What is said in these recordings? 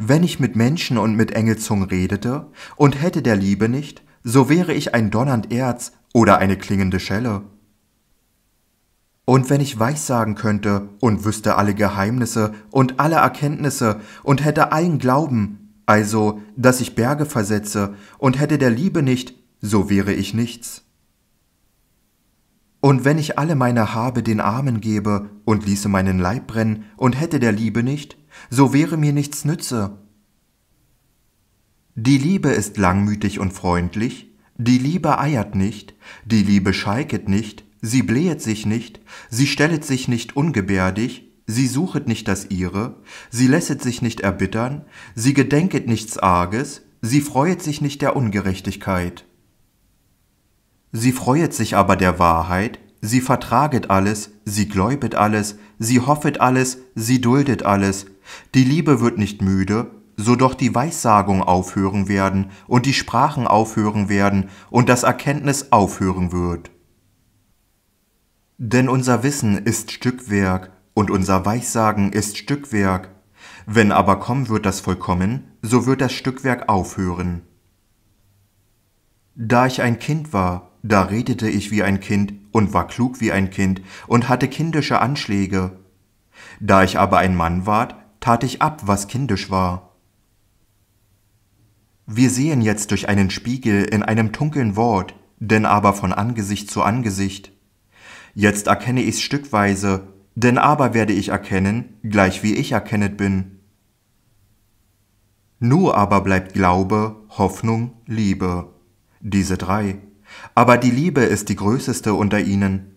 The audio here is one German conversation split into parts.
Wenn ich mit Menschen und mit Engelzungen redete und hätte der Liebe nicht, so wäre ich ein donnernd Erz oder eine klingende Schelle. Und wenn ich weissagen könnte und wüsste alle Geheimnisse und alle Erkenntnisse und hätte allen Glauben, also dass ich Berge versetze und hätte der Liebe nicht, so wäre ich nichts. Und wenn ich alle meine Habe den Armen gebe und ließe meinen Leib brennen und hätte der Liebe nicht, so wäre mir nichts nütze. Die Liebe ist langmütig und freundlich, die Liebe eiert nicht, die Liebe schalket nicht, sie blähet sich nicht, sie stellet sich nicht ungebärdig, sie suchet nicht das ihre, sie lässet sich nicht erbittern, sie gedenket nichts Arges, sie freuet sich nicht der Ungerechtigkeit. Sie freuet sich aber der Wahrheit, sie vertraget alles, sie gläubet alles, sie hoffet alles, sie duldet alles. Die Liebe wird nicht müde, so doch die Weissagung aufhören werden und die Sprachen aufhören werden und das Erkenntnis aufhören wird. Denn unser Wissen ist Stückwerk und unser Weissagen ist Stückwerk. Wenn aber kommen wird das Vollkommen, so wird das Stückwerk aufhören. Da ich ein Kind war, da redete ich wie ein Kind und war klug wie ein Kind und hatte kindische Anschläge. Da ich aber ein Mann ward, tat ich ab, was kindisch war. Wir sehen jetzt durch einen Spiegel in einem dunklen Wort, denn aber von Angesicht zu Angesicht. Jetzt erkenne ich's stückweise, denn aber werde ich erkennen, gleich wie ich erkennet bin. Nur aber bleibt Glaube, Hoffnung, Liebe. Diese drei aber die Liebe ist die größeste unter ihnen.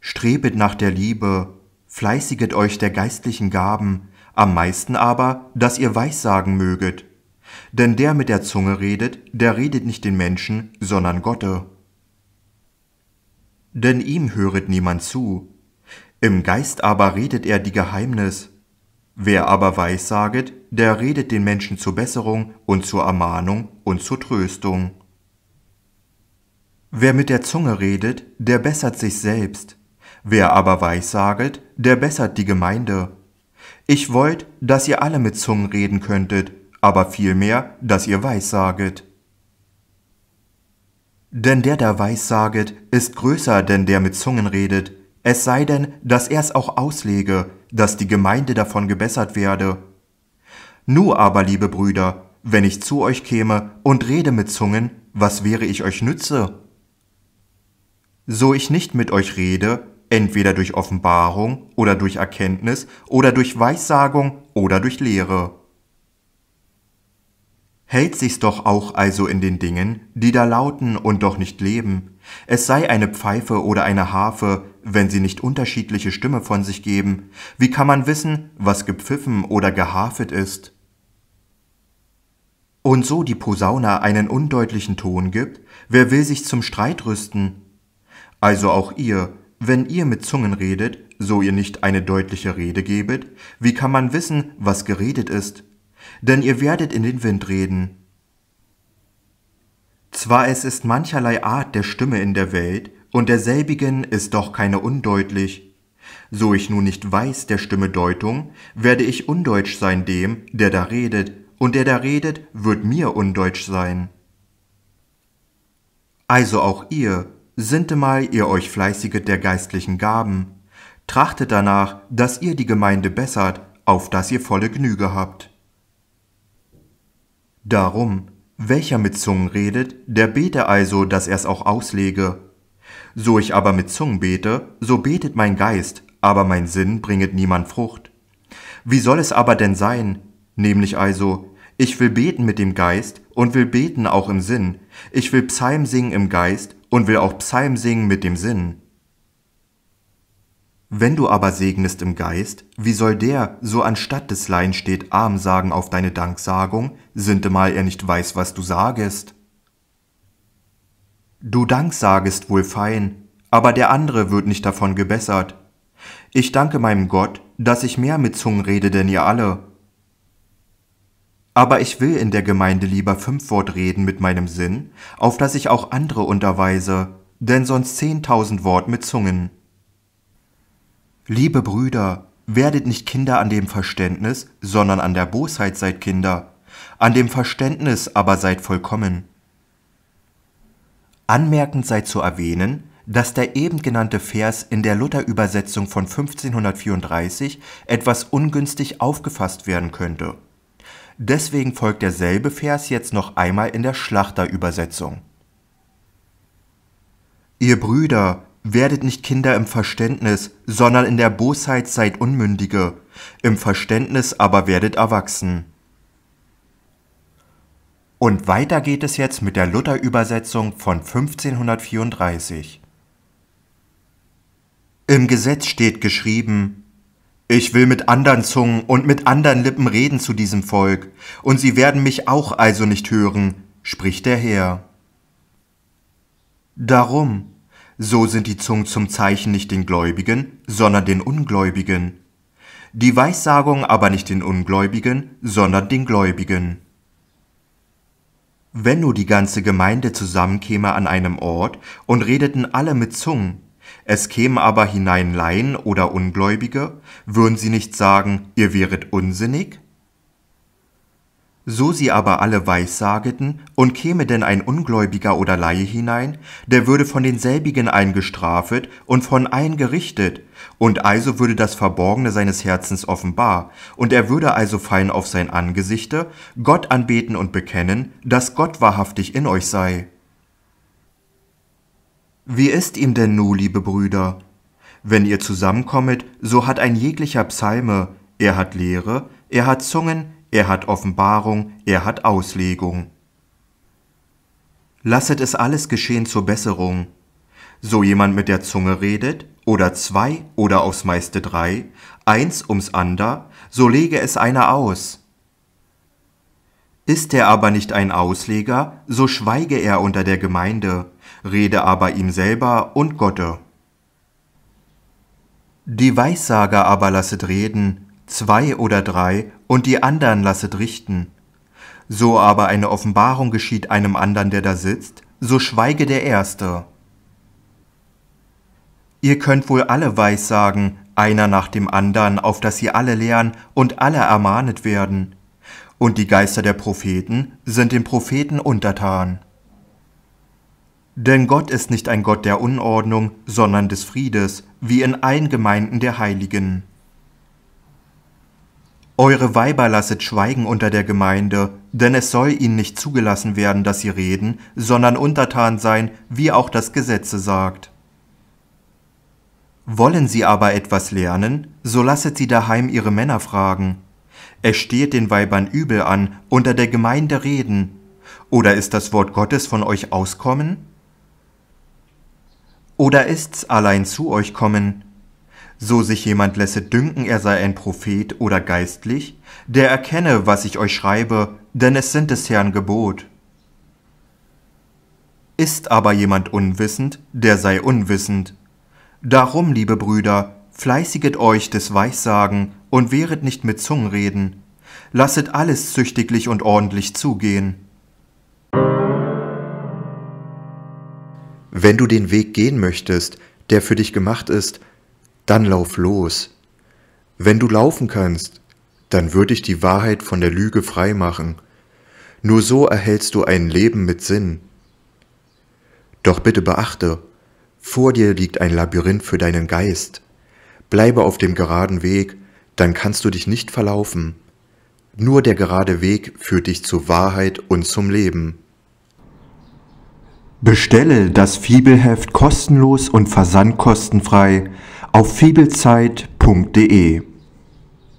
Strebet nach der Liebe, fleißiget euch der geistlichen Gaben, am meisten aber, dass ihr Weissagen möget. Denn der mit der Zunge redet, der redet nicht den Menschen, sondern Gotte. Denn ihm höret niemand zu. Im Geist aber redet er die Geheimnis. Wer aber weissaget, der redet den Menschen zur Besserung und zur Ermahnung und zur Tröstung. Wer mit der Zunge redet, der bessert sich selbst. Wer aber weissaget, der bessert die Gemeinde. Ich wollt, dass ihr alle mit Zungen reden könntet, aber vielmehr, dass ihr weissaget. Denn der, der weissaget, ist größer, denn der mit Zungen redet, es sei denn, dass er es auch auslege, dass die Gemeinde davon gebessert werde. Nu aber, liebe Brüder, wenn ich zu euch käme und rede mit Zungen, was wäre ich euch nütze? so ich nicht mit euch rede, entweder durch Offenbarung oder durch Erkenntnis oder durch Weissagung oder durch Lehre. Hält sich's doch auch also in den Dingen, die da lauten und doch nicht leben, es sei eine Pfeife oder eine Harfe, wenn sie nicht unterschiedliche Stimme von sich geben, wie kann man wissen, was gepfiffen oder geharfet ist? Und so die Posauna einen undeutlichen Ton gibt, wer will sich zum Streit rüsten? Also auch ihr, wenn ihr mit Zungen redet, so ihr nicht eine deutliche Rede gebet, wie kann man wissen, was geredet ist? Denn ihr werdet in den Wind reden. Zwar es ist mancherlei Art der Stimme in der Welt, und derselbigen ist doch keine undeutlich. So ich nun nicht weiß der Stimme Deutung, werde ich undeutsch sein dem, der da redet, und der da redet, wird mir undeutsch sein. Also auch ihr, Sintemal ihr euch fleißiget der geistlichen Gaben, trachtet danach, dass ihr die Gemeinde bessert, auf dass ihr volle Gnüge habt. Darum, welcher mit Zungen redet, der bete also, dass er's auch auslege. So ich aber mit Zungen bete, so betet mein Geist, aber mein Sinn bringet niemand Frucht. Wie soll es aber denn sein, nämlich also, ich will beten mit dem Geist und will beten auch im Sinn. Ich will Psalm singen im Geist und will auch Psalm singen mit dem Sinn. Wenn du aber segnest im Geist, wie soll der, so anstatt des Laien steht, arm sagen auf deine Danksagung, sintemal er nicht weiß, was du sagest? Du danksagest wohl fein, aber der andere wird nicht davon gebessert. Ich danke meinem Gott, dass ich mehr mit Zungen rede denn ihr alle, aber ich will in der Gemeinde lieber fünf Wort reden mit meinem Sinn, auf das ich auch andere unterweise, denn sonst zehntausend Wort mit Zungen. Liebe Brüder, werdet nicht Kinder an dem Verständnis, sondern an der Bosheit seid Kinder, an dem Verständnis aber seid vollkommen. Anmerkend sei zu erwähnen, dass der eben genannte Vers in der Lutherübersetzung von 1534 etwas ungünstig aufgefasst werden könnte Deswegen folgt derselbe Vers jetzt noch einmal in der Schlachterübersetzung. Ihr Brüder, werdet nicht Kinder im Verständnis, sondern in der Bosheit seid Unmündige, im Verständnis aber werdet erwachsen. Und weiter geht es jetzt mit der Lutherübersetzung von 1534. Im Gesetz steht geschrieben, ich will mit anderen Zungen und mit anderen Lippen reden zu diesem Volk, und sie werden mich auch also nicht hören, spricht der Herr. Darum, so sind die Zungen zum Zeichen nicht den Gläubigen, sondern den Ungläubigen, die Weissagung aber nicht den Ungläubigen, sondern den Gläubigen. Wenn nur die ganze Gemeinde zusammenkäme an einem Ort und redeten alle mit Zungen, es kämen aber hinein Laien oder Ungläubige, würden sie nicht sagen, ihr wäret unsinnig? So sie aber alle weissageten, und käme denn ein Ungläubiger oder Laie hinein, der würde von denselbigen eingestrafet und von allen gerichtet, und also würde das Verborgene seines Herzens offenbar, und er würde also fallen auf sein Angesichte, Gott anbeten und bekennen, dass Gott wahrhaftig in euch sei. Wie ist ihm denn nun, liebe Brüder? Wenn ihr zusammenkommet, so hat ein jeglicher Psalme, er hat Lehre, er hat Zungen, er hat Offenbarung, er hat Auslegung. Lasset es alles geschehen zur Besserung. So jemand mit der Zunge redet, oder zwei oder aufs meiste drei, eins ums ander, so lege es einer aus. Ist er aber nicht ein Ausleger, so schweige er unter der Gemeinde, rede aber ihm selber und Gotte. Die Weissager aber lasset reden, zwei oder drei, und die andern lasset richten. So aber eine Offenbarung geschieht einem andern, der da sitzt, so schweige der Erste. Ihr könnt wohl alle weissagen, einer nach dem andern, auf dass sie alle lehren und alle ermahnet werden. Und die Geister der Propheten sind den Propheten untertan. Denn Gott ist nicht ein Gott der Unordnung, sondern des Friedes, wie in allen Gemeinden der Heiligen. Eure Weiber lasset schweigen unter der Gemeinde, denn es soll ihnen nicht zugelassen werden, dass sie reden, sondern untertan sein, wie auch das Gesetze sagt. Wollen sie aber etwas lernen, so lasset sie daheim ihre Männer fragen. Es steht den Weibern übel an, unter der Gemeinde reden. Oder ist das Wort Gottes von euch auskommen? Oder ist's allein zu euch kommen? So sich jemand lässe dünken, er sei ein Prophet oder geistlich, der erkenne, was ich euch schreibe, denn es sind des Herrn Gebot. Ist aber jemand unwissend, der sei unwissend. Darum, liebe Brüder, fleißiget euch des Weissagen und wehret nicht mit Zungenreden. Lasset alles züchtiglich und ordentlich zugehen Wenn du den Weg gehen möchtest, der für dich gemacht ist, dann lauf los. Wenn du laufen kannst, dann würde ich die Wahrheit von der Lüge freimachen. Nur so erhältst du ein Leben mit Sinn. Doch bitte beachte, vor dir liegt ein Labyrinth für deinen Geist. Bleibe auf dem geraden Weg, dann kannst du dich nicht verlaufen. Nur der gerade Weg führt dich zur Wahrheit und zum Leben. Bestelle das Fibelheft kostenlos und versandkostenfrei auf fibelzeit.de.